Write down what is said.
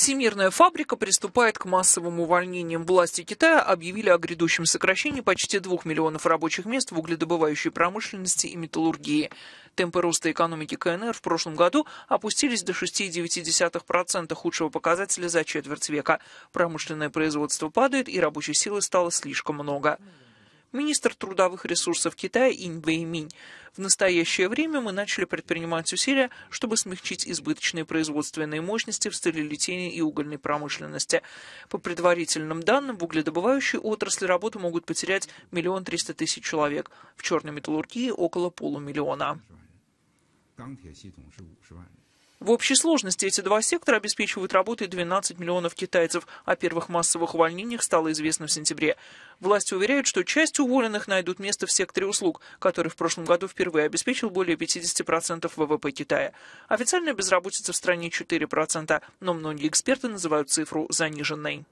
Всемирная фабрика приступает к массовым увольнениям. Власти Китая объявили о грядущем сокращении почти двух миллионов рабочих мест в угледобывающей промышленности и металлургии. Темпы роста экономики КНР в прошлом году опустились до 6,9% худшего показателя за четверть века. Промышленное производство падает, и рабочей силы стало слишком много министр трудовых ресурсов Китая Инь Бэйминь. В настоящее время мы начали предпринимать усилия, чтобы смягчить избыточные производственные мощности в сталелитейной и угольной промышленности. По предварительным данным, в угледобывающей отрасли работу могут потерять миллион триста тысяч человек, в черной металлургии около полумиллиона. В общей сложности эти два сектора обеспечивают работой 12 миллионов китайцев. О первых массовых увольнениях стало известно в сентябре. Власти уверяют, что часть уволенных найдут место в секторе услуг, который в прошлом году впервые обеспечил более 50% ВВП Китая. Официальная безработица в стране 4%, но многие эксперты называют цифру заниженной.